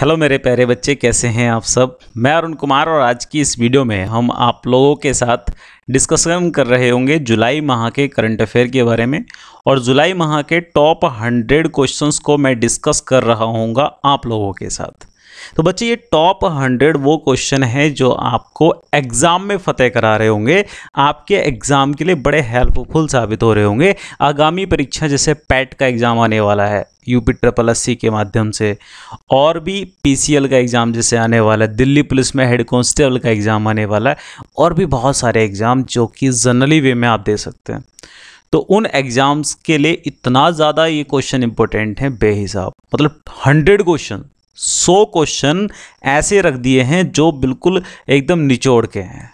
hello मेरे प्यारे बच्चे कैसे हैं आप सब मैं अरुण कुमार और आज की इस वीडियो में हम आप लोगों के साथ डिस्कशन कर रहे होंगे जुलाई माह के करंट अफेयर के बारे में और जुलाई माह के टॉप 100 क्वेश्चंस को मैं डिस्कस कर रहा हूँगा आप लोगों के साथ तो बच्चे ये टॉप हंड्रेड वो क्वेश्चन है जो आपको एग्ज़ाम में फतेह करा रहे होंगे आपके एग्ज़ाम के लिए बड़े हेल्पफुल साबित हो रहे होंगे आगामी परीक्षा जैसे पैट e का एग्ज़ाम आने वाला है यूपी ट्रिपल एस के माध्यम से और भी पीसीएल का एग्ज़ाम जैसे आने वाला है दिल्ली पुलिस में हेड कॉन्स्टेबल का एग्ज़ाम आने वाला है और भी बहुत सारे एग्ज़ाम जो कि जनरली वे में आप दे सकते हैं तो उन एग्ज़ाम्स के लिए इतना ज़्यादा ये क्वेश्चन इंपॉर्टेंट है बेहिसाब मतलब हंड्रेड क्वेश्चन सौ क्वेश्चन ऐसे रख दिए हैं जो बिल्कुल एकदम निचोड़ के हैं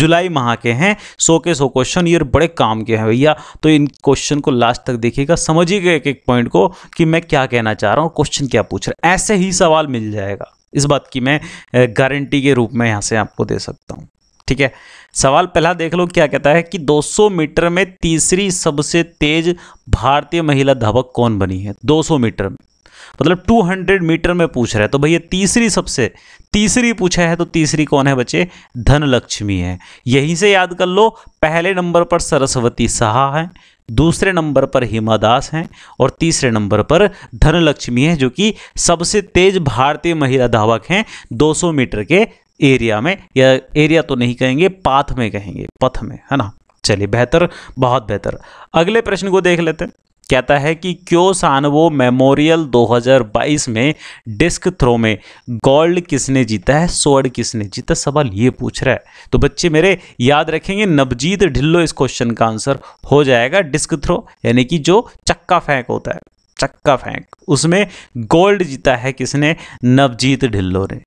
जुलाई माह के हैं सो के सो क्वेश्चन ये बड़े काम के हैं भैया तो इन क्वेश्चन को लास्ट तक देखिएगा समझिएगा एक एक पॉइंट को कि मैं क्या कहना चाह रहा हूँ क्वेश्चन क्या पूछ रहा है ऐसे ही सवाल मिल जाएगा इस बात की मैं गारंटी के रूप में यहाँ से आपको दे सकता हूँ ठीक है सवाल पहला देख लो क्या कहता है कि 200 मीटर में तीसरी सबसे तेज भारतीय महिला धावक कौन बनी है 200 मीटर में मतलब 200 मीटर में पूछ रहा है तो भैया तीसरी सबसे तीसरी पूछा है तो तीसरी कौन है बच्चे धनलक्ष्मी है यहीं से याद कर लो पहले नंबर पर सरस्वती साहा है दूसरे नंबर पर हिमा दास हैं और तीसरे नंबर पर धनलक्ष्मी है जो कि सबसे तेज भारतीय महिला धावक हैं 200 मीटर के एरिया में या एरिया तो नहीं कहेंगे पाथ में कहेंगे पथ में है ना चलिए बेहतर बहुत बेहतर अगले प्रश्न को देख लेते हैं कहता है कि क्यों सानवो मेमोरियल 2022 में डिस्क थ्रो में गोल्ड किसने जीता है स्वर्ण किसने जीता सवाल ये पूछ रहा है तो बच्चे मेरे याद रखेंगे नवजीत ढिल्लो इस क्वेश्चन का आंसर हो जाएगा डिस्क थ्रो यानी कि जो चक्का फेंक होता है चक्का फेंक उसमें गोल्ड जीता है किसने नवजीत ढिल्लो ने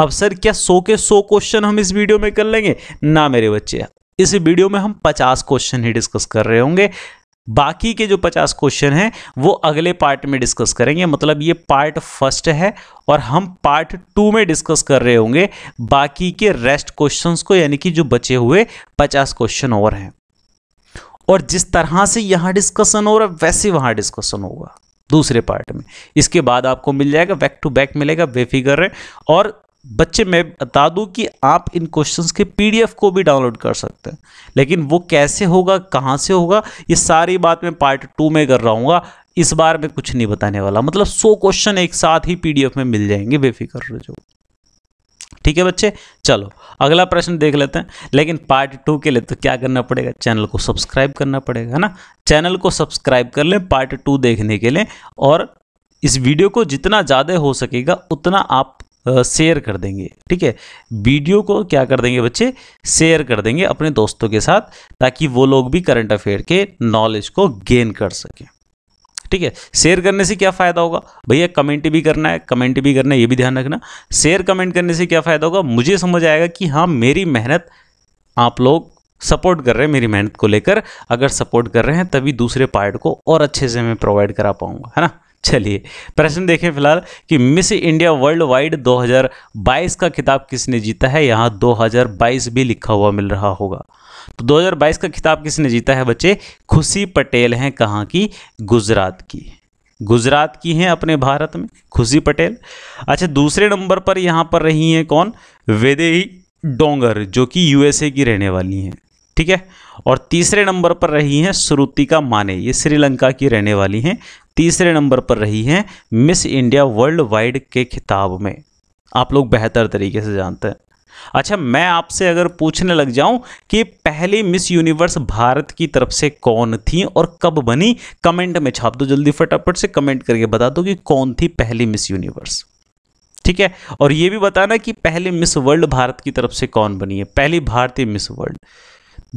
अब सर क्या सो के सो क्वेश्चन हम इस वीडियो में कर लेंगे ना मेरे बच्चे इस वीडियो में हम 50 क्वेश्चन ही डिस्कस कर रहे होंगे बाकी के जो 50 क्वेश्चन हैं वो अगले पार्ट में डिस्कस करेंगे मतलब ये पार्ट फर्स्ट है और हम पार्ट टू में डिस्कस कर रहे होंगे बाकी के रेस्ट क्वेश्चंस को यानी कि जो बचे हुए 50 क्वेश्चन और हैं और जिस तरह से यहाँ डिस्कशन हो रहा है वैसे वहाँ डिस्कशन होगा दूसरे पार्ट में इसके बाद आपको मिल जाएगा बैक टू बैक मिलेगा बेफिगर है और बच्चे मैं बता दूं कि आप इन क्वेश्चंस के पीडीएफ को भी डाउनलोड कर सकते हैं लेकिन वो कैसे होगा कहां से होगा ये सारी बात मैं पार्ट टू में कर रहा हूँ इस बार मैं कुछ नहीं बताने वाला मतलब सो क्वेश्चन एक साथ ही पीडीएफ में मिल जाएंगे बेफिक्र जो ठीक है बच्चे चलो अगला प्रश्न देख लेते हैं लेकिन पार्ट टू के लिए तो क्या करना पड़ेगा चैनल को सब्सक्राइब करना पड़ेगा है ना चैनल को सब्सक्राइब कर लें पार्ट टू देखने के लिए और इस वीडियो को जितना ज़्यादा हो सकेगा उतना आप शेयर कर देंगे ठीक है वीडियो को क्या कर देंगे बच्चे शेयर कर देंगे अपने दोस्तों के साथ ताकि वो लोग भी करंट अफेयर के नॉलेज को गेन कर सकें ठीक है शेयर करने से क्या फ़ायदा होगा भैया कमेंट भी करना है कमेंट भी करना है ये भी ध्यान रखना शेयर कमेंट करने से क्या फ़ायदा होगा मुझे समझ आएगा कि हाँ मेरी मेहनत आप लोग सपोर्ट कर रहे हैं मेरी मेहनत को लेकर अगर सपोर्ट कर रहे हैं तभी दूसरे पार्ट को और अच्छे से मैं प्रोवाइड करा पाऊँगा है ना चलिए प्रश्न देखें फिलहाल कि मिस इंडिया वर्ल्ड वाइड 2022 का खिताब किसने जीता है यहाँ 2022 भी लिखा हुआ मिल रहा होगा तो 2022 का खिताब किसने जीता है बच्चे खुशी पटेल हैं कहाँ की गुजरात की गुजरात की हैं अपने भारत में खुशी पटेल अच्छा दूसरे नंबर पर यहाँ पर रही हैं कौन वेदेही डोंगर जो कि यूएसए की रहने वाली हैं ठीक है और तीसरे नंबर पर रही हैं श्रुतिका माने ये श्रीलंका की रहने वाली हैं तीसरे नंबर पर रही हैं मिस इंडिया वर्ल्ड वाइड के खिताब में आप लोग बेहतर तरीके से जानते हैं अच्छा मैं आपसे अगर पूछने लग जाऊं कि पहली मिस यूनिवर्स भारत की तरफ से कौन थी और कब बनी कमेंट में छाप दो जल्दी फटाफट से कमेंट करके बता दो कि कौन थी पहली मिस यूनिवर्स ठीक है और यह भी बताना कि पहली मिस वर्ल्ड भारत की तरफ से कौन बनी है पहली भारतीय मिस वर्ल्ड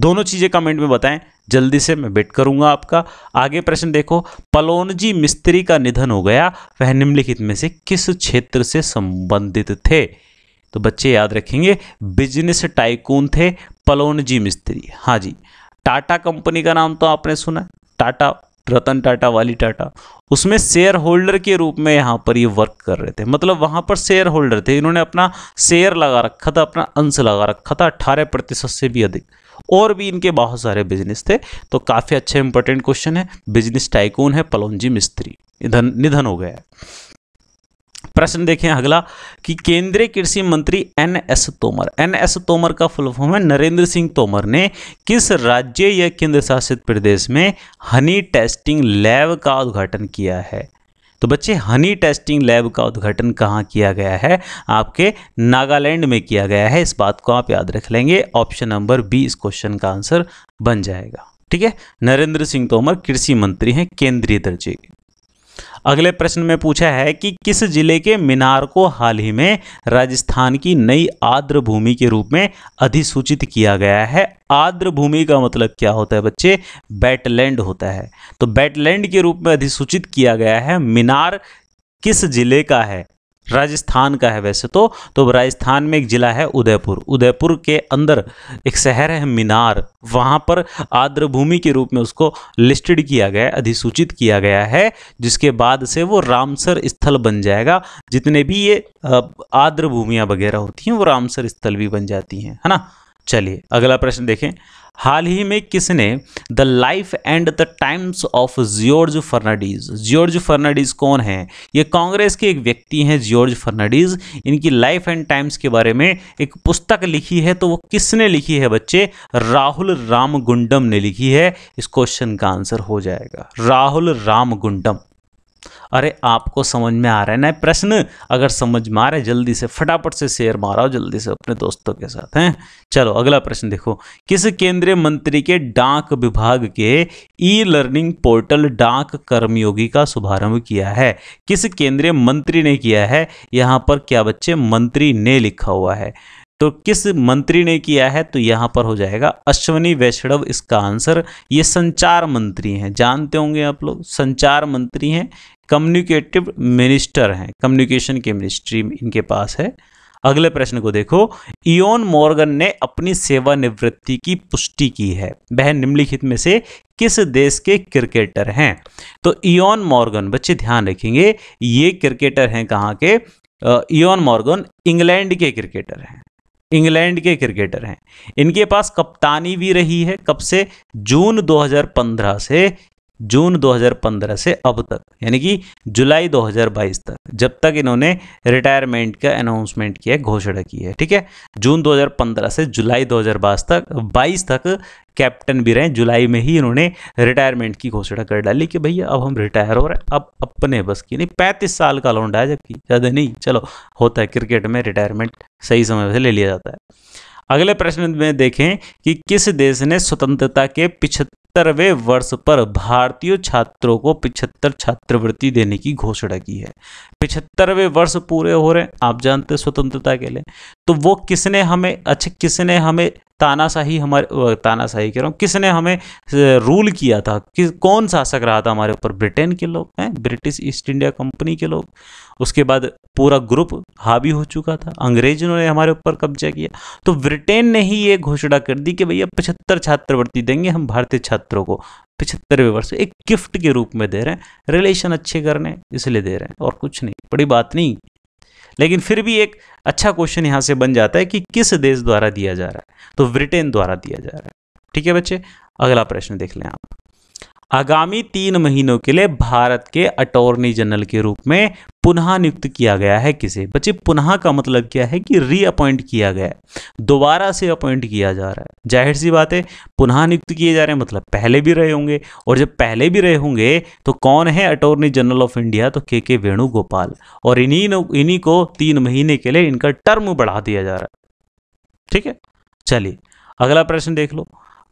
दोनों चीज़ें कमेंट में बताएं जल्दी से मैं वेट करूंगा आपका आगे प्रश्न देखो पलोनजी मिस्त्री का निधन हो गया वह निम्नलिखित में से किस क्षेत्र से संबंधित थे तो बच्चे याद रखेंगे बिजनेस टाइकून थे पलोनजी मिस्त्री हाँ जी टाटा कंपनी का नाम तो आपने सुना टाटा रतन टाटा वाली टाटा उसमें शेयर होल्डर के रूप में यहाँ पर ये वर्क कर रहे थे मतलब वहाँ पर शेयर होल्डर थे इन्होंने अपना शेयर लगा रखा था अपना अंश लगा रखा था अट्ठारह प्रतिशत से भी अधिक और भी इनके बहुत सारे बिजनेस थे तो काफ़ी अच्छे इंपॉर्टेंट क्वेश्चन है बिजनेस टाइकून है पलोंजी मिस्त्री निधन निधन हो गया प्रश्न देखें अगला कि केंद्रीय कृषि मंत्री N S Tomar N S Tomar का फुल फॉर्म है नरेंद्र सिंह तोमर ने किस राज्य या केंद्र शासित प्रदेश में हनी टेस्टिंग लैब का उद्घाटन किया है तो बच्चे हनी टेस्टिंग लैब का उद्घाटन कहाँ किया गया है आपके नागालैंड में किया गया है इस बात को आप याद रख लेंगे ऑप्शन नंबर बी इस क्वेश्चन का आंसर बन जाएगा ठीक है नरेंद्र सिंह तोमर कृषि मंत्री हैं केंद्रीय दर्जे के अगले प्रश्न में पूछा है कि किस जिले के मीनार को हाल ही में राजस्थान की नई आर्द्र भूमि के रूप में अधिसूचित किया गया है आर्द्र भूमि का मतलब क्या होता है बच्चे बैटलैंड होता है तो बैटलैंड के रूप में अधिसूचित किया गया है मीनार किस जिले का है राजस्थान का है वैसे तो तो राजस्थान में एक ज़िला है उदयपुर उदयपुर के अंदर एक शहर है मीनार वहाँ पर आर्द्र भूमि के रूप में उसको लिस्टेड किया गया अधिसूचित किया गया है जिसके बाद से वो रामसर स्थल बन जाएगा जितने भी ये आर्द्र भूमियाँ वगैरह होती हैं वो रामसर स्थल भी बन जाती हैं है ना चलिए अगला प्रश्न देखें हाल ही में किसने the life and the times of George Fernandes George Fernandes कौन है ये कांग्रेस के एक व्यक्ति हैं जियोर्ज फर्नाडीज इनकी लाइफ एंड टाइम्स के बारे में एक पुस्तक लिखी है तो वो किसने लिखी है बच्चे राहुल रामगुंडम ने लिखी है इस क्वेश्चन का आंसर हो जाएगा राहुल रामगुंडम अरे आपको समझ में आ रहा है ना प्रश्न अगर समझ में आ रहा है जल्दी से फटाफट से शेयर माराओ जल्दी से अपने दोस्तों के साथ हैं चलो अगला प्रश्न देखो किस केंद्रीय मंत्री के डाक विभाग के ई लर्निंग पोर्टल डाक कर्मयोगी का शुभारंभ किया है किस केंद्रीय मंत्री ने किया है यहाँ पर क्या बच्चे मंत्री ने लिखा हुआ है तो किस मंत्री ने किया है तो यहाँ पर हो जाएगा अश्वनी वैष्णव इसका आंसर ये संचार मंत्री हैं जानते होंगे आप लोग संचार मंत्री हैं कम्युनिकेटिव मिनिस्टर हैं कम्युनिकेशन के मिनिस्ट्री इनके पास है अगले प्रश्न को देखो इयोन मॉर्गन ने अपनी सेवानिवृत्ति की पुष्टि की है वह निम्नलिखित में से किस देश के क्रिकेटर हैं तो इयोन मॉर्गन बच्चे ध्यान रखेंगे ये क्रिकेटर हैं कहाँ के इयोन मॉर्गन इंग्लैंड के क्रिकेटर हैं इंग्लैंड के क्रिकेटर हैं इनके पास कप्तानी भी रही है कब से जून 2015 से जून 2015 से अब तक यानी कि जुलाई 2022 तक जब तक इन्होंने रिटायरमेंट का अनाउंसमेंट किया घोषणा की है ठीक है जून 2015 से जुलाई 2022 तक 22 तक कैप्टन भी रहे जुलाई में ही इन्होंने रिटायरमेंट की घोषणा कर डाली कि भैया अब हम रिटायर हो रहे हैं अब अपने बस की नहीं पैंतीस साल का लौंडा है जबकि ज़्यादा नहीं चलो होता है क्रिकेट में रिटायरमेंट सही समय से ले लिया जाता है अगले प्रश्न में देखें कि किस देश ने स्वतंत्रता के पिछहत्तरवें वर्ष पर भारतीय छात्रों को पिछहत्तर छात्रवृत्ति देने की घोषणा की है पिछहत्तरवें वर्ष पूरे हो रहे हैं आप जानते हैं स्वतंत्रता के लिए तो वो किसने हमें अच्छे किसने हमें तानाशाही हमारे तानाशाही कह रहा हूँ किसने हमें रूल किया था कि कौन शासक रहा था हमारे ऊपर ब्रिटेन के लोग हैं ब्रिटिश ईस्ट इंडिया कंपनी के लोग उसके बाद पूरा ग्रुप हावी हो चुका था अंग्रेजों ने हमारे ऊपर कब्जा किया तो ब्रिटेन ने ही ये घोषणा कर दी कि भैया पचहत्तर छात्रवृत्ति देंगे हम भारतीय छात्रों को पिछहत्तरवें वर्ष एक गिफ्ट के रूप में दे रहे हैं रिलेशन अच्छे करने इसलिए दे रहे हैं और कुछ नहीं बड़ी बात नहीं लेकिन फिर भी एक अच्छा क्वेश्चन यहाँ से बन जाता है कि किस देश द्वारा दिया जा रहा है तो ब्रिटेन द्वारा दिया जा रहा है ठीक है बच्चे अगला प्रश्न देख लें आप आगामी तीन महीनों के लिए भारत के अटोर्नी जनरल के रूप में पुनः नियुक्त किया गया है किसे बच्चे पुनः का मतलब क्या है कि रीअपॉइंट किया गया है दोबारा से अपॉइंट किया जा रहा है जाहिर सी बात है पुनः नियुक्त किए जा रहे हैं मतलब पहले भी रहे होंगे और जब पहले भी रहे होंगे तो कौन है अटोर्नी जनरल ऑफ इंडिया तो के के वेणुगोपाल और इन्हीं इन्हीं को तीन महीने के लिए इनका टर्म बढ़ा दिया जा रहा है ठीक है चलिए अगला प्रश्न देख लो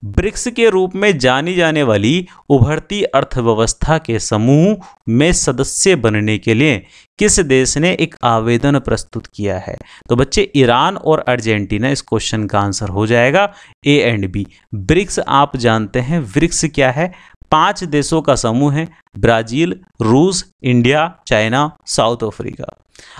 ब्रिक्स के रूप में जानी जाने वाली उभरती अर्थव्यवस्था के समूह में सदस्य बनने के लिए किस देश ने एक आवेदन प्रस्तुत किया है तो बच्चे ईरान और अर्जेंटीना इस क्वेश्चन का आंसर हो जाएगा ए एंड बी ब्रिक्स आप जानते हैं ब्रिक्स क्या है पांच देशों का समूह है ब्राजील रूस इंडिया चाइना साउथ अफ्रीका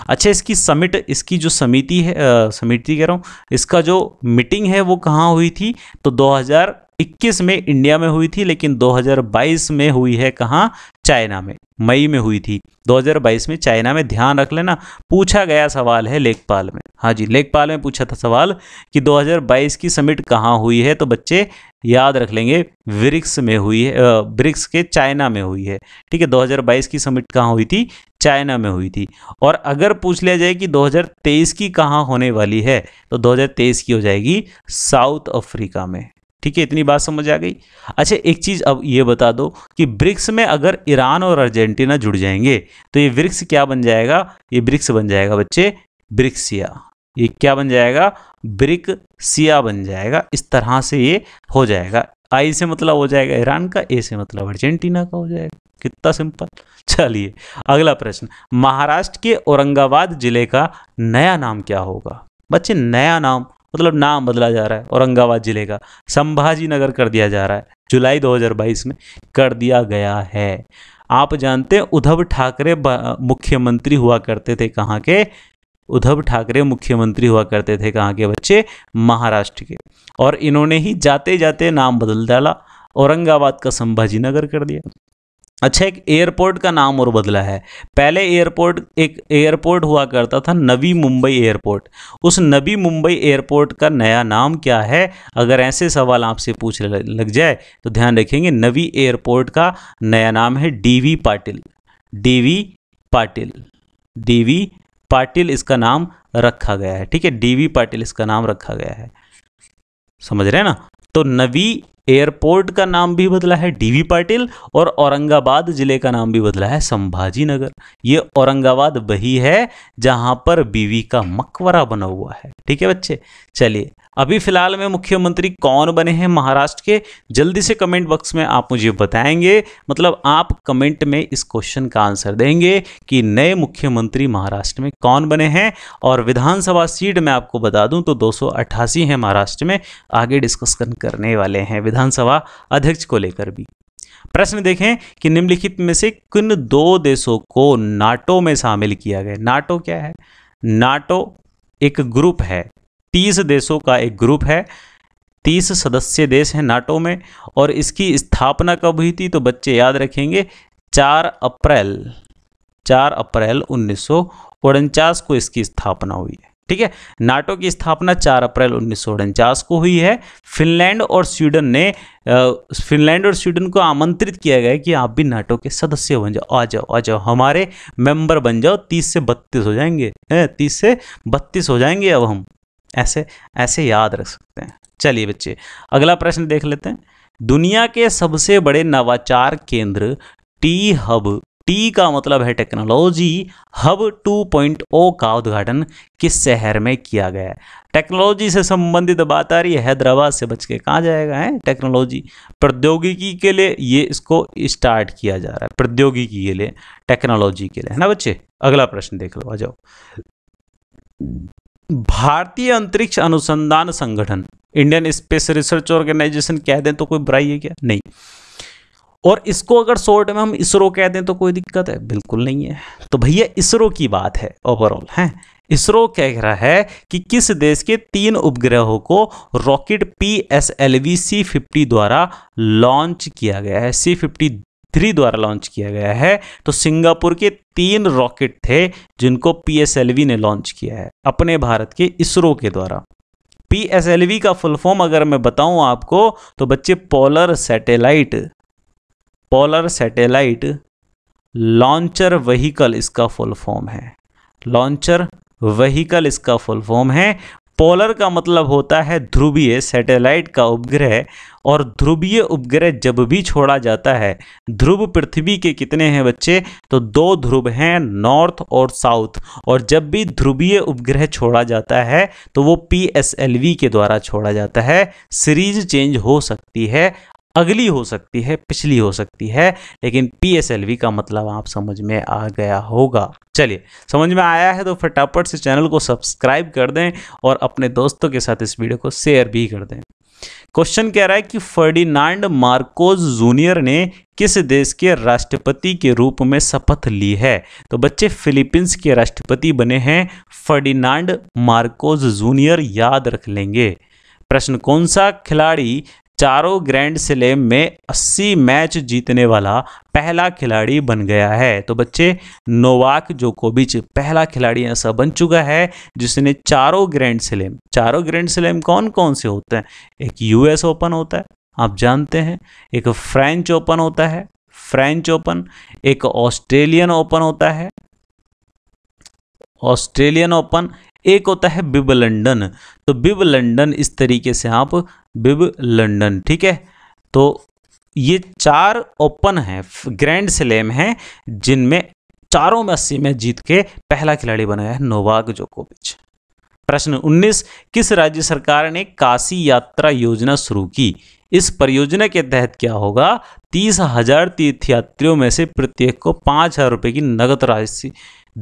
अच्छा इसकी समिट इसकी जो समिति है समिति कह रहा हूँ इसका जो मीटिंग है वो कहाँ हुई थी तो 2021 में इंडिया में हुई थी लेकिन 2022 में हुई है कहाँ चाइना में मई में हुई थी 2022 में चाइना में ध्यान रख लेना पूछा गया सवाल है लेखपाल में हाँ जी लेखपाल में पूछा था सवाल कि 2022 की समिट कहाँ हुई है तो बच्चे याद रख लेंगे ब्रिक्स में हुई है ब्रिक्स के चाइना में हुई है ठीक है 2022 की समिट कहाँ हुई थी चाइना में हुई थी और अगर पूछ लिया जाए कि 2023 की कहाँ होने वाली है तो 2023 की हो जाएगी साउथ अफ्रीका में ठीक है इतनी बात समझ आ गई अच्छा एक चीज़ अब ये बता दो कि ब्रिक्स में अगर ईरान और अर्जेंटीना जुड़ जाएंगे तो ये ब्रिक्स क्या बन जाएगा ये ब्रिक्स बन जाएगा बच्चे ब्रिक्सिया ये क्या बन जाएगा ब्रिक सिया बन जाएगा इस तरह से ये हो जाएगा आई से मतलब हो जाएगा ईरान का ए से मतलब अर्जेंटीना का हो जाएगा कितना सिंपल चलिए अगला प्रश्न महाराष्ट्र के औरंगाबाद जिले का नया नाम क्या होगा बच्चे नया नाम मतलब नाम बदला जा रहा है औरंगाबाद जिले का संभाजी नगर कर दिया जा रहा है जुलाई 2022 में कर दिया गया है आप जानते हैं उद्धव ठाकरे मुख्यमंत्री हुआ करते थे कहाँ के उद्धव ठाकरे मुख्यमंत्री हुआ करते थे कहाँ के बच्चे महाराष्ट्र के और इन्होंने ही जाते जाते नाम बदल डाला औरंगाबाद का संभाजी नगर कर दिया अच्छा एक एयरपोर्ट का नाम और बदला है पहले एयरपोर्ट एक एयरपोर्ट हुआ करता था नवी मुंबई एयरपोर्ट उस नवी मुंबई एयरपोर्ट का नया नाम क्या है अगर ऐसे सवाल आपसे पूछ लग जाए तो ध्यान रखेंगे नवी एयरपोर्ट का नया नाम है D V Patil D V Patil D V Patil इसका नाम रखा गया है ठीक है डीवी पाटिल इसका नाम रखा गया है समझ रहे हैं ना तो नवी एयरपोर्ट का नाम भी बदला है डीवी पाटिल और औरंगाबाद जिले का नाम भी बदला है संभाजी नगर ये औरंगाबाद वही है जहां पर बीवी का मकबरा बना हुआ है ठीक है बच्चे चलिए अभी फिलहाल में मुख्यमंत्री कौन बने हैं महाराष्ट्र के जल्दी से कमेंट बॉक्स में आप मुझे बताएंगे मतलब आप कमेंट में इस क्वेश्चन का आंसर देंगे कि नए मुख्यमंत्री महाराष्ट्र में कौन बने हैं और विधानसभा सीट मैं आपको बता दूं तो दो हैं महाराष्ट्र में आगे डिस्कशन करने वाले हैं विधानसभा अध्यक्ष को लेकर भी प्रश्न देखें कि निम्नलिखित में से किन दो देशों को नाटो में शामिल किया गया नाटो क्या है नाटो एक ग्रुप है तीस देशों का एक ग्रुप है तीस सदस्य देश हैं नाटो में और इसकी स्थापना कब हुई थी तो बच्चे याद रखेंगे चार अप्रैल चार अप्रैल उन्नीस को इसकी स्थापना हुई है ठीक है नाटो की स्थापना चार अप्रैल उन्नीस को हुई है फिनलैंड और स्वीडन ने फिनलैंड और स्वीडन को आमंत्रित किया गया कि आप भी नाटो के सदस्य बन जाओ आ जाओ आ जाओ हमारे मेंबर बन जाओ 30 से 32 हो जाएंगे हैं 30 से 32 हो जाएंगे अब हम ऐसे ऐसे याद रख सकते हैं चलिए बच्चे अगला प्रश्न देख लेते हैं दुनिया के सबसे बड़े नवाचार केंद्र टी हब टी का मतलब है टेक्नोलॉजी हब 2.0 का उद्घाटन किस शहर में किया गया है टेक्नोलॉजी से संबंधित बात आ रही है हैदराबाद से बच के कहाँ जाएगा है टेक्नोलॉजी प्रौद्योगिकी के लिए ये इसको स्टार्ट किया जा रहा है प्रौद्योगिकी के लिए टेक्नोलॉजी के लिए है ना बच्चे अगला प्रश्न देख लो आ जाओ भारतीय अंतरिक्ष अनुसंधान संगठन इंडियन स्पेस रिसर्च ऑर्गेनाइजेशन कह दें तो कोई बुराई है क्या नहीं और इसको अगर शॉर्ट में हम इसरो कह दें तो कोई दिक्कत है बिल्कुल नहीं है तो भैया इसरो की बात है ओवरऑल है इसरो कह रहा है कि किस देश के तीन उपग्रहों को rocket P S L V C fifty द्वारा लॉन्च किया गया है सी फिफ्टी थ्री द्वारा लॉन्च किया गया है तो सिंगापुर के तीन रॉकेट थे जिनको पीएसएलवी ने लॉन्च किया है अपने भारत के इसरो के द्वारा पीएसएलवी का फुल फॉर्म अगर मैं बताऊं आपको तो बच्चे polar satellite polar satellite launcher vehicle इसका फुल फॉर्म है लॉन्चर वहीकल इसका फुल फॉर्म है पोलर का मतलब होता है ध्रुवीय सैटेलाइट का उपग्रह और ध्रुवीय उपग्रह जब भी छोड़ा जाता है ध्रुव पृथ्वी के कितने हैं बच्चे तो दो ध्रुव हैं नॉर्थ और साउथ और जब भी ध्रुवीय उपग्रह छोड़ा जाता है तो वो पी के द्वारा छोड़ा जाता है सीरीज चेंज हो सकती है अगली हो सकती है पिछली हो सकती है लेकिन पी का मतलब आप समझ में आ गया होगा चलिए समझ में आया है तो फटाफट से चैनल को सब्सक्राइब कर दें और अपने दोस्तों के साथ इस वीडियो को शेयर भी कर दें क्वेश्चन कह रहा है कि फर्डिनांड मार्कोज जूनियर ने किस देश के राष्ट्रपति के रूप में शपथ ली है तो बच्चे फिलीपींस के राष्ट्रपति बने हैं फर्डिनांड मार्कोज जूनियर याद रख लेंगे प्रश्न कौन सा खिलाड़ी चारों ग्रैंड स्लेम में 80 मैच जीतने वाला पहला खिलाड़ी बन गया है तो बच्चे नोवाक जोकोविच पहला खिलाड़ी ऐसा बन चुका है जिसने चारों ग्रैंड स्लेम चारों ग्रैंड स्लेम कौन कौन से होते हैं एक यूएस ओपन होता है आप जानते हैं एक फ्रेंच ओपन होता है फ्रेंच ओपन एक ऑस्ट्रेलियन ओपन होता है ऑस्ट्रेलियन ओपन एक होता है बिब लंडन तो बिब लंडन इस तरीके से आप बिब लंडन ठीक है तो ये चार ओपन हैं ग्रैंड स्लैम हैं जिनमें चारों में अस्सी में जीत के पहला खिलाड़ी बनाया है नोवाक जोकोविच प्रश्न 19 किस राज्य सरकार ने काशी यात्रा योजना शुरू की इस परियोजना के तहत क्या होगा तीस हजार तीर्थयात्रियों में से प्रत्येक को पांच हजार रुपए की नगद राशि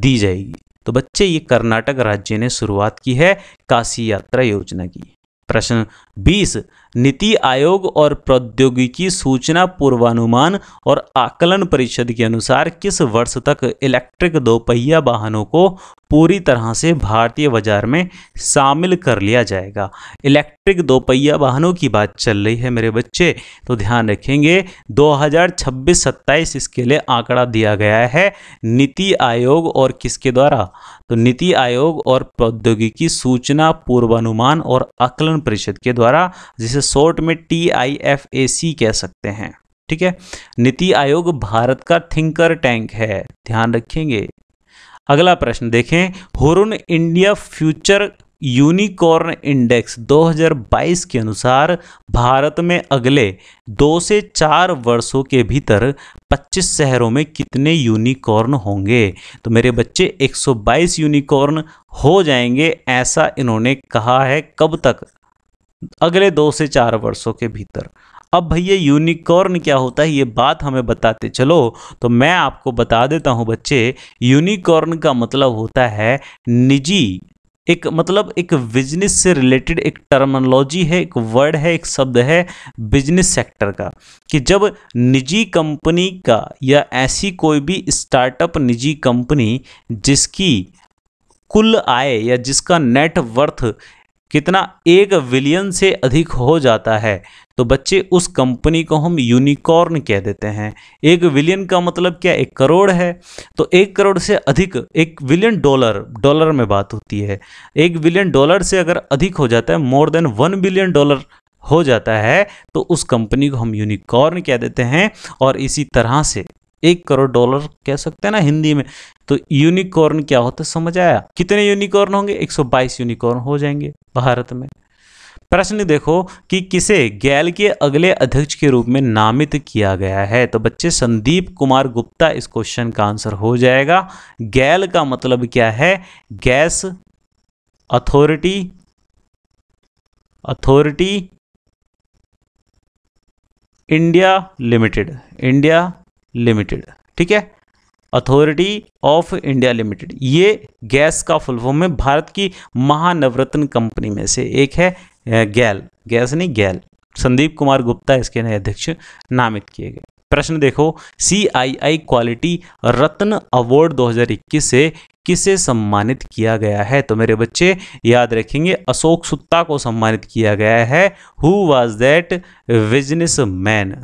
दी जाएगी तो बच्चे ये कर्नाटक राज्य ने शुरुआत की है काशी यात्रा योजना की प्रश्न बीस नीति आयोग और प्रौद्योगिकी सूचना पूर्वानुमान और आकलन परिषद के अनुसार किस वर्ष तक इलेक्ट्रिक दोपहिया वाहनों को पूरी तरह से भारतीय बाजार में शामिल कर लिया जाएगा इलेक्ट्रिक दोपहिया वाहनों की बात चल रही है मेरे बच्चे तो ध्यान रखेंगे 2026-27 इसके लिए आंकड़ा दिया गया है नीति आयोग और किसके द्वारा तो नीति आयोग और प्रौद्योगिकी सूचना पूर्वानुमान और आकलन परिषद के द्वारा जिसे शॉर्ट में टी आई एफ ए सी कह सकते हैं ठीक है नीति आयोग भारत का थिंकर टैंक है ध्यान रखेंगे अगला प्रश्न देखें Hurun India future unicorn index 2022 के अनुसार भारत में अगले दो से चार वर्षों के भीतर 25 शहरों में कितने यूनिकॉर्न होंगे तो मेरे बच्चे 122 यूनिकॉर्न हो जाएंगे ऐसा इन्होंने कहा है कब तक अगले दो से चार वर्षों के भीतर अब भैया यूनिकॉर्न क्या होता है ये बात हमें बताते चलो तो मैं आपको बता देता हूँ बच्चे यूनिकॉर्न का मतलब होता है निजी एक मतलब एक बिजनेस से रिलेटेड एक टर्मनोलॉजी है एक वर्ड है एक शब्द है बिजनेस सेक्टर का कि जब निजी कंपनी का या ऐसी कोई भी स्टार्टअप निजी कंपनी जिसकी कुल आय या जिसका नेट वर्थ कितना एक विलियन से अधिक हो जाता है तो बच्चे उस कंपनी को हम यूनिकॉर्न कह देते हैं एक विलियन का मतलब क्या एक करोड़ है तो एक करोड़ से अधिक एक विलियन डॉलर डॉलर में बात होती है एक विलियन डॉलर से अगर अधिक हो जाता है more than one billion dollar हो जाता है तो उस कंपनी को हम यूनिकॉर्न कह देते हैं और इसी तरह से एक करोड़ डॉलर कह सकते हैं ना हिंदी में तो यूनिकॉर्न क्या होता है समझ आया कितने यूनिकॉर्न होंगे 122 यूनिकॉर्न हो जाएंगे भारत में प्रश्न देखो कि किसे गैल के अगले अध्यक्ष के रूप में नामित किया गया है तो बच्चे संदीप कुमार गुप्ता इस क्वेश्चन का आंसर हो जाएगा गैल का मतलब क्या है gas authority authority India limited India limited ठीक है अथॉरिटी ऑफ इंडिया लिमिटेड ये गैस का फुल फॉर्म है भारत की महानवरत्न कंपनी में से एक है गैल गैस नहीं गैल संदीप कुमार गुप्ता इसके नए अध्यक्ष नामित किए गए प्रश्न देखो सी आई आई क्वालिटी रत्न अवार्ड 2021 से किसे सम्मानित किया गया है तो मेरे बच्चे याद रखेंगे अशोक सुत्ता को सम्मानित किया गया है who was that business man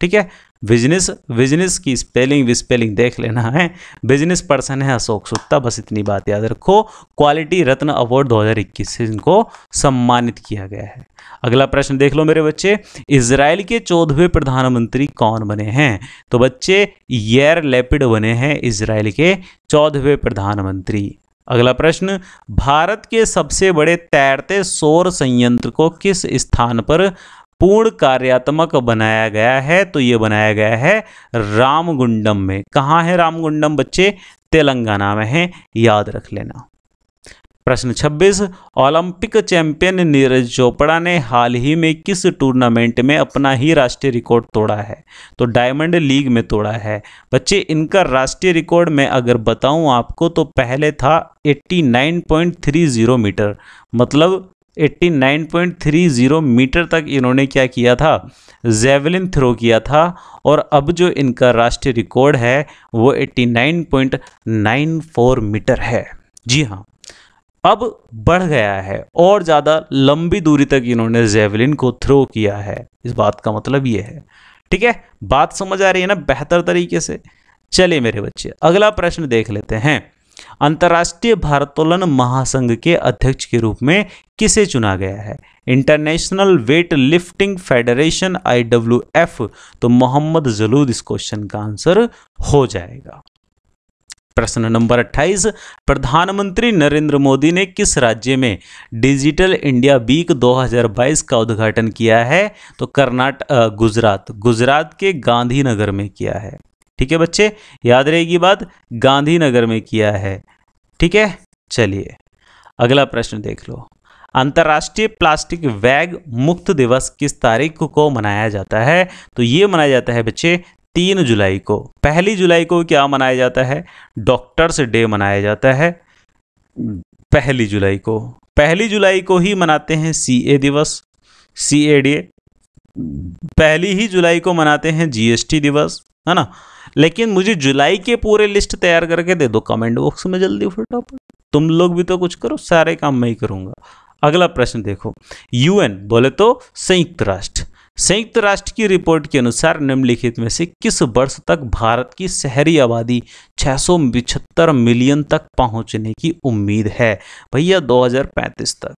ठीक है बिजनेस बिजनेस की स्पेलिंग विस्पेलिंग देख लेना है बिजनेस पर्सन है अशोक सुत्ता बस इतनी बात याद रखो क्वालिटी रत्न अवार्ड 2021 से इनको सम्मानित किया गया है अगला प्रश्न देख लो मेरे बच्चे इसराइल के चौदहवें प्रधानमंत्री कौन बने हैं तो बच्चे यर लेपिड बने हैं इसराइल के चौदहवें प्रधानमंत्री अगला प्रश्न भारत के सबसे बड़े तैरते सौर संयंत्र को किस स्थान पर पूर्ण कार्यात्मक बनाया गया है तो ये बनाया गया है रामगुंडम में कहाँ है रामगुंडम बच्चे तेलंगाना में है याद रख लेना प्रश्न 26 ओलंपिक चैंपियन नीरज चोपड़ा ने हाल ही में किस टूर्नामेंट में अपना ही राष्ट्रीय रिकॉर्ड तोड़ा है तो डायमंड लीग में तोड़ा है बच्चे इनका राष्ट्रीय रिकॉर्ड मैं अगर बताऊं आपको तो पहले था 89.30 मीटर मतलब 89.30 मीटर तक इन्होंने क्या किया था जेवलिन थ्रो किया था और अब जो इनका राष्ट्रीय रिकॉर्ड है वो 89.94 मीटर है जी हाँ अब बढ़ गया है और ज़्यादा लंबी दूरी तक इन्होंने जेवलिन को थ्रो किया है इस बात का मतलब ये है ठीक है बात समझ आ रही है ना बेहतर तरीके से चलिए मेरे बच्चे अगला प्रश्न देख लेते हैं अंतर्राष्ट्रीय भारतोलन महासंघ के अध्यक्ष के रूप में किसे चुना गया है international weight lifting federation I F तो मोहम्मद जलूद इस क्वेश्चन का आंसर हो जाएगा प्रश्न नंबर 28 प्रधानमंत्री नरेंद्र मोदी ने किस राज्य में डिजिटल इंडिया वीक 2022 का उद्घाटन किया है तो कर्नाटक गुजरात गुजरात के गांधीनगर में किया है ठीक है बच्चे याद रहेगी बात गांधीनगर में किया है ठीक है चलिए अगला प्रश्न देख लो अंतर्राष्ट्रीय प्लास्टिक वैग मुक्त दिवस किस तारीख को मनाया जाता है तो ये मनाया जाता है बच्चे तीन जुलाई को पहली जुलाई को क्या मनाया जाता है डॉक्टर्स डे मनाया जाता है पहली जुलाई को पहली जुलाई को ही मनाते हैं सी ए दिवस सी ए डे पहली ही जुलाई को मनाते हैं जीएसटी दिवस है ना लेकिन मुझे जुलाई के पूरे लिस्ट तैयार करके दे दो कमेंट बॉक्स में जल्दी फटाफट तुम लोग भी तो कुछ करो सारे काम मैं ही करूँगा अगला प्रश्न देखो यूएन बोले तो संयुक्त राष्ट्र संयुक्त राष्ट्र की रिपोर्ट के अनुसार निम्नलिखित में से किस वर्ष तक भारत की शहरी आबादी 675 मिलियन तक पहुंचने की उम्मीद है भैया 2035 तक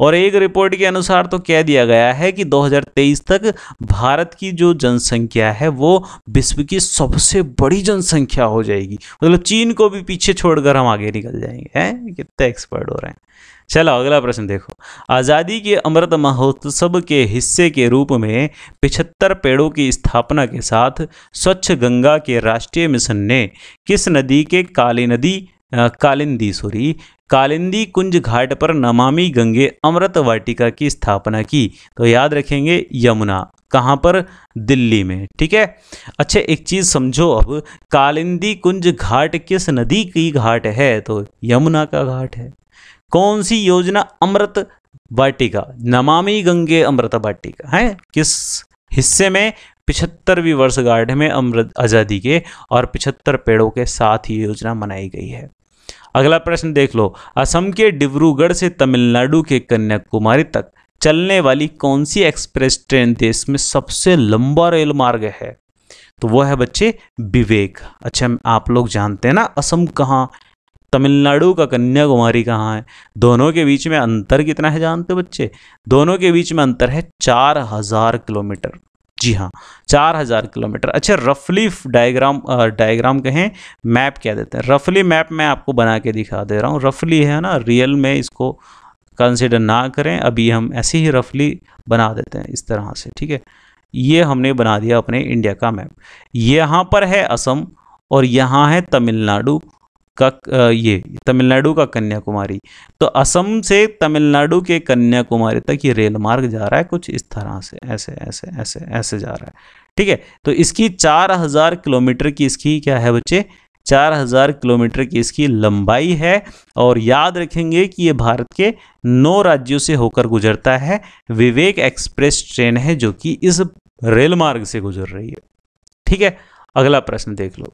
और एक रिपोर्ट के अनुसार तो कह दिया गया है कि 2023 तक भारत की जो जनसंख्या है वो विश्व की सबसे बड़ी जनसंख्या हो जाएगी मतलब चीन को भी पीछे छोड़कर हम आगे निकल जाएंगे हैं कितने एक्सपर्ट हो रहे हैं चलो अगला प्रश्न देखो आज़ादी के अमृत महोत्सव के हिस्से के रूप में पिछहत्तर पेड़ों की स्थापना के साथ स्वच्छ गंगा के राष्ट्रीय मिशन ने किस नदी के काली नदी कालिंदी सॉरी कालिंदी कुंज घाट पर नमामि गंगे अमृत वाटिका की स्थापना की तो याद रखेंगे यमुना कहाँ पर दिल्ली में ठीक है अच्छा एक चीज़ समझो अब कालिंदी कुंज घाट किस नदी की घाट है तो यमुना का घाट है कौन सी योजना अमृत वाटिका नमामि गंगे अमृत वाटिका है किस हिस्से में पिछहत्तरवीं वर्षगांठ में अमृत आज़ादी के और पिछहत्तर पेड़ों के साथ ही योजना मनाई गई है अगला प्रश्न देख लो असम के डिब्रूगढ़ से तमिलनाडु के कन्याकुमारी तक चलने वाली कौन सी एक्सप्रेस ट्रेन देश में सबसे लंबा रेल मार्ग है तो वो है बच्चे विवेक अच्छा आप लोग जानते हैं ना असम कहाँ तमिलनाडु का कन्याकुमारी कहाँ है दोनों के बीच में अंतर कितना है जानते बच्चे दोनों के बीच में अंतर है चार हजार किलोमीटर जी हाँ चार हज़ार किलोमीटर अच्छा रफली डायग्राम डायग्राम कहें मैप क्या देते हैं रफली मैप मैं आपको बना के दिखा दे रहा हूँ रफली है ना रियल में इसको कंसिडर ना करें अभी हम ऐसे ही रफली बना देते हैं इस तरह से ठीक है ये हमने बना दिया अपने इंडिया का मैप यहाँ पर है असम और यहाँ है तमिलनाडु का ये तमिलनाडु का कन्याकुमारी तो असम से तमिलनाडु के कन्याकुमारी तक ये रेल मार्ग जा रहा है कुछ इस तरह से ऐसे ऐसे ऐसे ऐसे जा रहा है ठीक है तो इसकी चार हज़ार किलोमीटर की इसकी क्या है बच्चे चार हज़ार किलोमीटर की इसकी लंबाई है और याद रखेंगे कि ये भारत के नौ राज्यों से होकर गुजरता है विवेक एक्सप्रेस ट्रेन है जो कि इस रेल मार्ग से गुजर रही है ठीक है अगला प्रश्न देख लो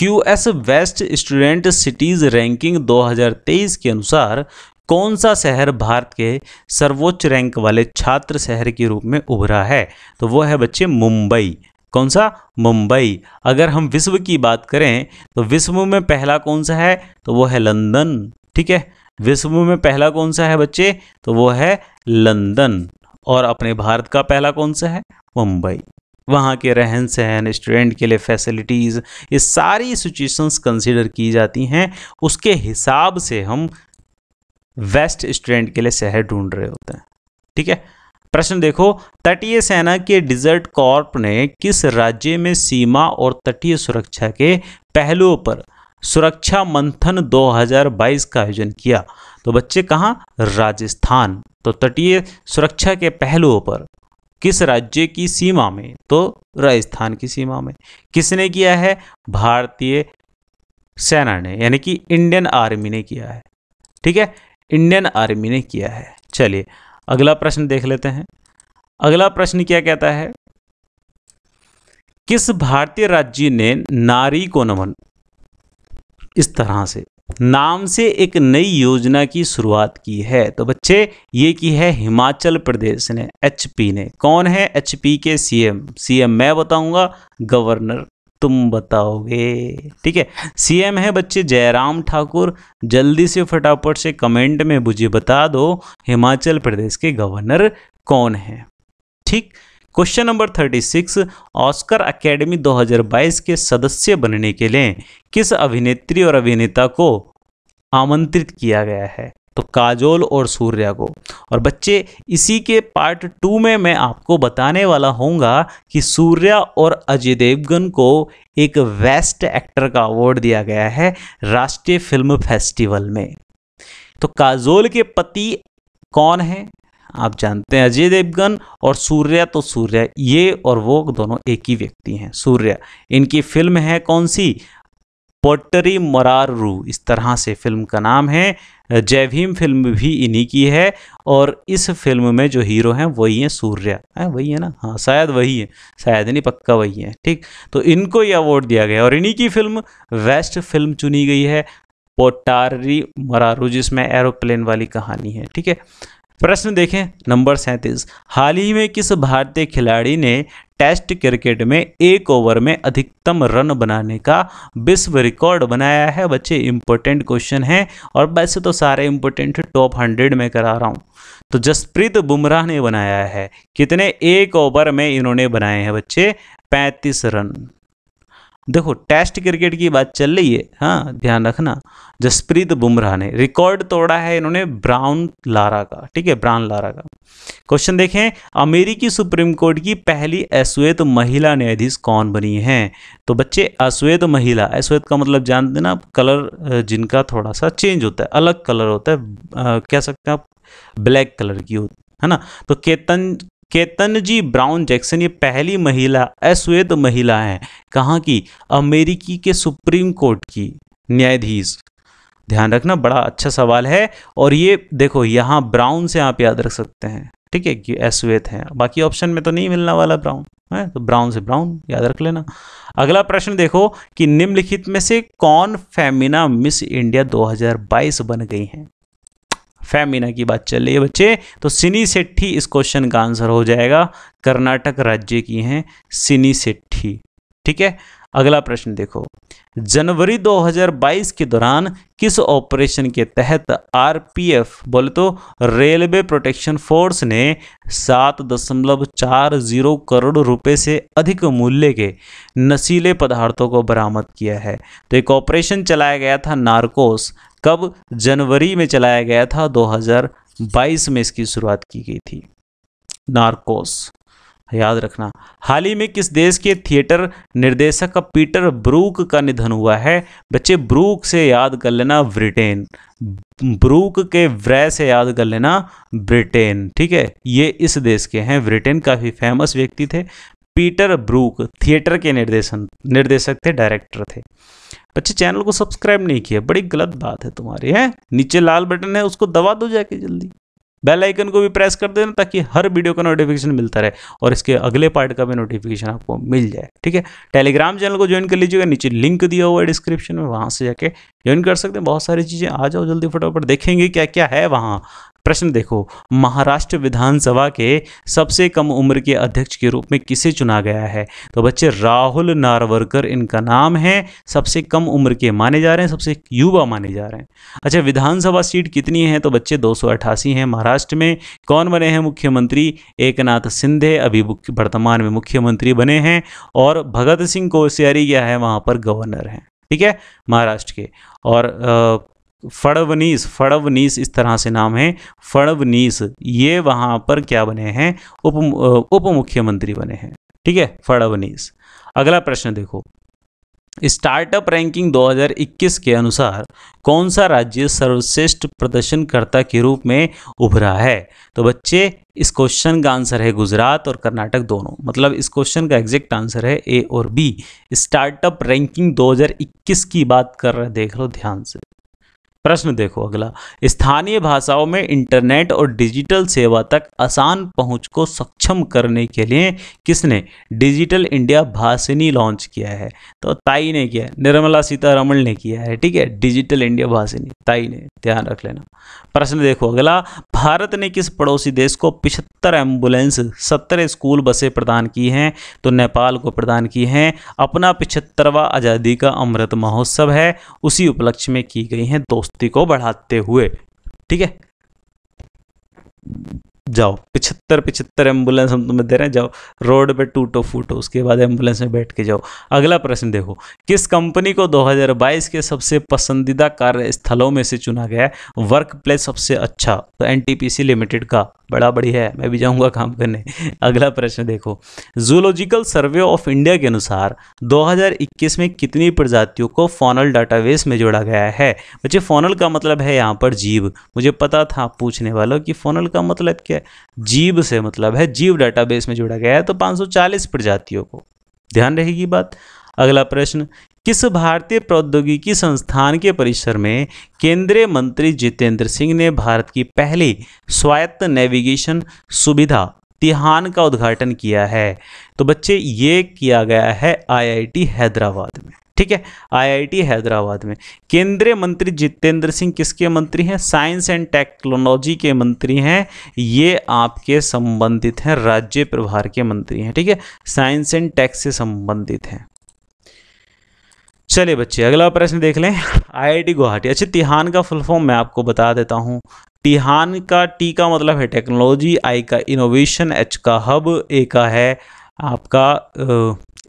Q S best student cities ranking 2023 के अनुसार कौन सा शहर भारत के सर्वोच्च रैंक वाले छात्र शहर के रूप में उभरा है तो वो है बच्चे मुंबई कौन सा मुंबई अगर हम विश्व की बात करें तो विश्व में पहला कौन सा है तो वो है लंदन ठीक है विश्व में पहला कौन सा है बच्चे तो वो है लंदन और अपने भारत का पहला कौन सा है मुंबई वहाँ के रहन सहन स्टूडेंट के लिए फैसिलिटीज़ ये सारी सिचुएशंस कंसिडर की जाती हैं उसके हिसाब से हम वेस्ट स्टूडेंट के लिए शहर ढूंढ रहे होते हैं ठीक है प्रश्न देखो तटीय सेना के डिजर्ट कॉर्प ने किस राज्य में सीमा और तटीय सुरक्षा के पहलुओं पर सुरक्षा मंथन 2022 का आयोजन किया तो बच्चे कहाँ राजस्थान तो तटीय सुरक्षा के पहलुओं पर किस राज्य की सीमा में तो राजस्थान की सीमा में किसने किया है भारतीय सेना ने यानी कि इंडियन आर्मी ने किया है ठीक है इंडियन आर्मी ने किया है चलिए अगला प्रश्न देख लेते हैं अगला प्रश्न क्या कहता है किस भारतीय राज्य ने नारी को नमन इस तरह से नाम से एक नई योजना की शुरुआत की है तो बच्चे ये की है हिमाचल प्रदेश ने एचपी ने कौन है एचपी के सीएम सीएम मैं बताऊंगा गवर्नर तुम बताओगे ठीक है सीएम है बच्चे जयराम ठाकुर जल्दी से फटाफट से कमेंट में मुझे बता दो हिमाचल प्रदेश के गवर्नर कौन है ठीक क्वेश्चन नंबर 36 ऑस्कर अकेडमी 2022 के सदस्य बनने के लिए किस अभिनेत्री और अभिनेता को आमंत्रित किया गया है तो काजोल और सूर्या को और बच्चे इसी के पार्ट टू में मैं आपको बताने वाला होऊंगा कि सूर्या और अजय देवगन को एक वेस्ट एक्टर का अवार्ड दिया गया है राष्ट्रीय फिल्म फेस्टिवल में तो काजोल के पति कौन है आप जानते हैं अजय देवगन और सूर्या तो सूर्या ये और वो दोनों एक ही व्यक्ति हैं सूर्या इनकी फिल्म है कौन सी पोटरी मरारू इस तरह से फिल्म का नाम है जय भीम फिल्म भी इन्हीं की है और इस फिल्म में जो हीरो हैं वही हैं सूर्या है वही है ना हाँ शायद वही है शायद नहीं पक्का वही है ठीक तो इनको ये अवार्ड दिया गया और इन्हीं की फिल्म वेस्ट फिल्म चुनी गई है पोटारी मरारू जिसमें एरोप्लेन वाली कहानी है ठीक है प्रश्न देखें नंबर सैंतीस हाल ही में किस भारतीय खिलाड़ी ने टेस्ट क्रिकेट में एक ओवर में अधिकतम रन बनाने का विश्व रिकॉर्ड बनाया है बच्चे इंपॉर्टेंट क्वेश्चन हैं और वैसे तो सारे इंपॉर्टेंट टॉप हंड्रेड में करा रहा हूँ तो जसप्रीत बुमराह ने बनाया है कितने एक ओवर में इन्होंने बनाए हैं बच्चे पैंतीस रन देखो टेस्ट क्रिकेट की बात चल रही है हाँ ध्यान रखना जसप्रीत बुमराह ने रिकॉर्ड तोड़ा है इन्होंने ब्राउन लारा का ठीक है ब्राउन लारा का क्वेश्चन देखें अमेरिकी सुप्रीम कोर्ट की पहली अश्वेत महिला न्यायाधीश कौन बनी है तो बच्चे अश्वेत महिला अश्वेत का मतलब जानते देना ना कलर जिनका थोड़ा सा चेंज होता है अलग कलर होता है कह सकते हैं आप ब्लैक कलर की होती है ना तो Ketan Ketanji Brown Jackson ये पहली महिला अश्वेत महिला हैं कहाँ की अमेरिकी के सुप्रीम कोर्ट की न्यायाधीश ध्यान रखना बड़ा अच्छा सवाल है और ये देखो यहाँ ब्राउन से आप याद रख सकते हैं ठीक है कि अश्वेत हैं बाकी ऑप्शन में तो नहीं मिलने वाला ब्राउन है तो ब्राउन से ब्राउन याद रख लेना अगला प्रश्न देखो कि निम्नलिखित में से कौन फेमिना मिस इंडिया 2022 बन गई हैं फेमिना की बात चल रही है बच्चे तो सिनी सेट्ठी इस क्वेश्चन का आंसर हो जाएगा कर्नाटक राज्य की हैं सिनी सेट्ठी ठीक है अगला प्रश्न देखो जनवरी 2022 के दौरान किस ऑपरेशन के तहत आरपीएफ बोले तो रेलवे प्रोटेक्शन फोर्स ने सात दशमलव चार जीरो करोड़ रुपए से अधिक मूल्य के नशीले पदार्थों को बरामद किया है तो एक ऑपरेशन चलाया गया था नार्कोस कब जनवरी में चलाया गया था 2022 में इसकी शुरुआत की गई थी नार्कोस याद रखना हाल ही में किस देश के थिएटर निर्देशक पीटर ब्रूक का निधन हुआ है बच्चे ब्रूक से याद कर लेना ब्रिटेन ब्रूक के व्रय से याद कर लेना ब्रिटेन ठीक है ये इस देश के हैं ब्रिटेन काफ़ी फेमस व्यक्ति थे पीटर ब्रूक थिएटर के निर्देशन निर्देशक थे डायरेक्टर थे बच्चे चैनल को सब्सक्राइब नहीं किया बड़ी गलत बात है तुम्हारी है नीचे लाल बटन है उसको दबा दो जाके जल्दी बेल आइकन को भी प्रेस कर देना ताकि हर वीडियो का नोटिफिकेशन मिलता रहे और इसके अगले पार्ट का भी नोटिफिकेशन आपको मिल जाए ठीक है टेलीग्राम चैनल को ज्वाइन कर लीजिएगा नीचे लिंक दिया हुआ है डिस्क्रिप्शन में वहाँ से जाके ज्वाइन कर सकते हैं बहुत सारी चीज़ें आ जाओ जल्दी फटाफट देखेंगे क्या क्या है वहाँ प्रश्न देखो महाराष्ट्र विधानसभा के सबसे कम उम्र के अध्यक्ष के रूप में किसे चुना गया है तो बच्चे राहुल नारवरकर इनका नाम है सबसे कम उम्र के माने जा रहे हैं सबसे युवा माने जा रहे हैं अच्छा विधानसभा सीट कितनी है तो बच्चे दो हैं महाराष्ट्र में कौन बने हैं मुख्यमंत्री एक नाथ सिंधे अभी वर्तमान में मुख्यमंत्री बने हैं और भगत सिंह कोश्यारी क्या है वहाँ पर गवर्नर हैं ठीक है महाराष्ट्र के और फड़वनीस फड़वनीस इस तरह से नाम है फड़वनीस ये वहां पर क्या बने हैं उप उप मुख्यमंत्री बने हैं ठीक है फड़वनीस अगला प्रश्न देखो स्टार्टअप रैंकिंग 2021 के अनुसार कौन सा राज्य सर्वश्रेष्ठ प्रदर्शनकर्ता के रूप में उभरा है तो बच्चे इस क्वेश्चन का आंसर है गुजरात और कर्नाटक दोनों मतलब इस क्वेश्चन का एग्जैक्ट आंसर है ए और बी स्टार्टअप रैंकिंग 2021 की बात कर रहे देख लो ध्यान से प्रश्न देखो अगला स्थानीय भाषाओं में इंटरनेट और डिजिटल सेवा तक आसान पहुंच को सक्षम करने के लिए किसने डिजिटल इंडिया भाषिनी लॉन्च किया है तो ताई ने किया है निर्मला सीतारमण ने किया है ठीक है डिजिटल इंडिया भाषिनी ताई ने ध्यान रख लेना प्रश्न देखो अगला भारत ने किस पड़ोसी देश को पिछहत्तर एम्बुलेंस सत्तर स्कूल बसें प्रदान की हैं तो नेपाल को प्रदान की हैं अपना पिछहत्तरवा आज़ादी का अमृत महोत्सव है उसी उपलक्ष्य में की गई हैं दोस्त दोस्ती को बढ़ाते हुए ठीक है जाओ पिछहत्तर पिछहत्तर एम्बुलेंस हम तुम्हें दे रहे हैं जाओ रोड पे टूटो फूटो उसके बाद एम्बुलेंस में बैठ के जाओ अगला प्रश्न देखो किस कंपनी को 2022 के सबसे पसंदीदा कार्यस्थलों में से चुना गया है वर्क प्लेस सबसे अच्छा तो एन लिमिटेड का बड़ा बड़ी है मैं भी जाऊंगा काम करने अगला प्रश्न देखो जूलॉजिकल सर्वे ऑफ इंडिया के अनुसार 2021 में कितनी प्रजातियों को फोनल डाटाबेस में जोड़ा गया है बच्चे फोनल का मतलब है यहाँ पर जीव मुझे पता था पूछने वालों कि फोनल का मतलब क्या है जीव से मतलब है जीव डाटाबेस में जोड़ा गया है तो 540 प्रजातियों को ध्यान रहेगी बात अगला प्रश्न किस भारतीय प्रौद्योगिकी संस्थान के परिसर में केंद्रीय मंत्री जितेंद्र सिंह ने भारत की पहली स्वायत्त नेविगेशन सुविधा तिहान का उद्घाटन किया है तो बच्चे ये किया गया है आईआईटी हैदराबाद में ठीक है आईआईटी हैदराबाद में केंद्रीय मंत्री जितेंद्र सिंह किसके मंत्री हैं साइंस एंड टेक्नोलॉजी के मंत्री हैं ये आपके संबंधित हैं राज्य प्रभार के मंत्री हैं ठीक है साइंस एंड टेक से संबंधित हैं चलिए बच्चे अगला प्रश्न देख लें आईआईटी गुवाहाटी अच्छा तिहान का फुल फॉर्म मैं आपको बता देता हूँ तिहान का टी का मतलब है टेक्नोलॉजी आई का इनोवेशन एच का हब ए का है आपका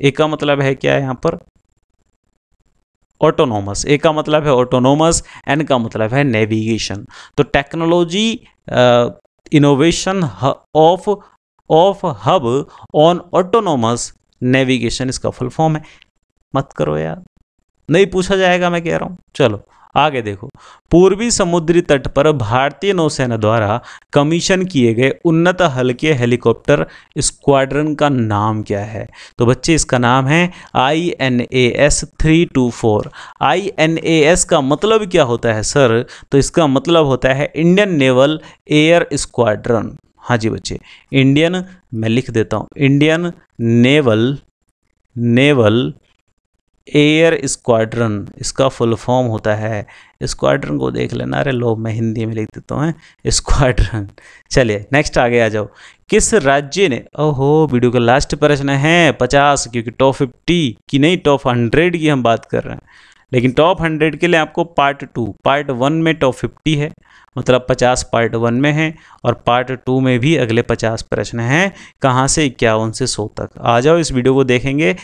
ए का मतलब है क्या यहाँ पर ऑटोनोमस ए का मतलब है ऑटोनोमस एन का मतलब है नेविगेशन तो technology innovation of of hub on autonomous navigation इसका फुल फॉर्म है मत करो यार नहीं पूछा जाएगा मैं कह रहा हूँ चलो आगे देखो पूर्वी समुद्री तट पर भारतीय नौसेना द्वारा कमीशन किए गए उन्नत हल्के हेलीकॉप्टर स्क्वाड्रन का नाम क्या है तो बच्चे इसका नाम है I N A S three two four I N A S का मतलब क्या होता है सर तो इसका मतलब होता है इंडियन नेवल एयर स्क्वाड्रन हाँ जी बच्चे इंडियन मैं लिख देता हूँ Indian naval naval air squadron इसका फुल फॉर्म होता है स्क्वाड्रन को देख लेना अरे लो मैं हिंदी में लिख देता हूँ स्क्वाड्रन चलिए नेक्स्ट आगे आ जाओ किस राज्य ने ओहो वीडियो का लास्ट प्रश्न है पचास क्योंकि टॉप फिफ्टी की नहीं टॉप हंड्रेड की हम बात कर रहे हैं लेकिन टॉप हंड्रेड के लिए आपको पार्ट टू पार्ट वन में टॉप फिफ्टी है मतलब पचास पार्ट वन में है और पार्ट टू में भी अगले पचास प्रश्न हैं कहाँ से इक्यावन से सौ तक आ जाओ इस वीडियो को देखेंगे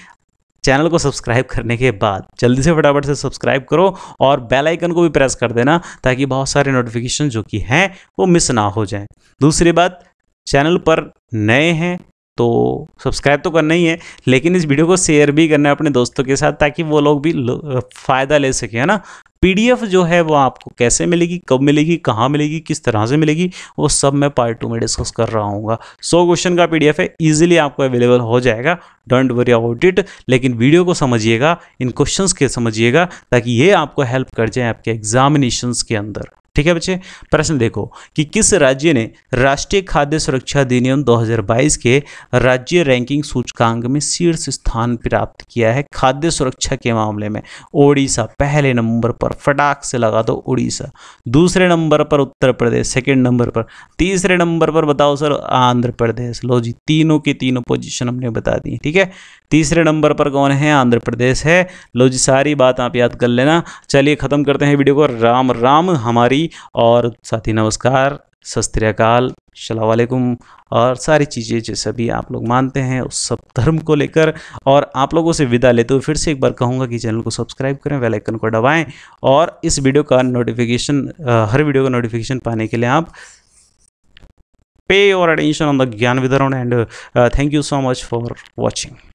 चैनल को सब्सक्राइब करने के बाद जल्दी से फटाफट से सब्सक्राइब करो और बेल आइकन को भी प्रेस कर देना ताकि बहुत सारे नोटिफिकेशन जो कि हैं वो मिस ना हो जाएं दूसरी बात चैनल पर नए हैं तो सब्सक्राइब तो करना ही है लेकिन इस वीडियो को शेयर भी करना है अपने दोस्तों के साथ ताकि वो लोग भी लो, फ़ायदा ले सकें है ना पीडीएफ जो है वो आपको कैसे मिलेगी कब मिलेगी कहाँ मिलेगी किस तरह से मिलेगी वो सब मैं पार्ट टू में डिस्कस कर रहा हूँ सौ क्वेश्चन का पी है ईज़िली आपको अवेलेबल हो जाएगा डोंट वरी अबाउट इट लेकिन वीडियो को समझिएगा इन क्वेश्चन के समझिएगा ताकि ये आपको हेल्प कर जाए आपके एग्जामिनेशन के अंदर ठीक है बच्चे प्रश्न देखो कि किस राज्य ने राष्ट्रीय खाद्य सुरक्षा अधिनियम 2022 के राज्य रैंकिंग सूचकांक में शीर्ष स्थान प्राप्त किया है खाद्य सुरक्षा के मामले में ओडिशा पहले नंबर पर फटाक से लगा दो उड़ीसा दूसरे नंबर पर उत्तर प्रदेश सेकेंड नंबर पर तीसरे नंबर पर बताओ सर आंध्र प्रदेश लो जी तीनों के तीनों पोजिशन हमने बता दी ठीक है तीसरे नंबर पर कौन है आंध्र प्रदेश है लो जी सारी बात आप याद कर लेना चलिए ख़त्म करते हैं वीडियो को राम राम हमारी और साथी नमस्कार सस्त्रकाल सलामकुम और सारी चीज़ें जैसा भी आप लोग मानते हैं उस सब धर्म को लेकर और आप लोगों से विदा लेते हुए फिर से एक बार कहूँगा कि चैनल को सब्सक्राइब करें बेल आइकन को दबाएं और इस वीडियो का नोटिफिकेशन हर वीडियो का नोटिफिकेशन पाने के लिए आप पे योर अटेंशन ऑन द ज्ञान whether and thank you so much for watching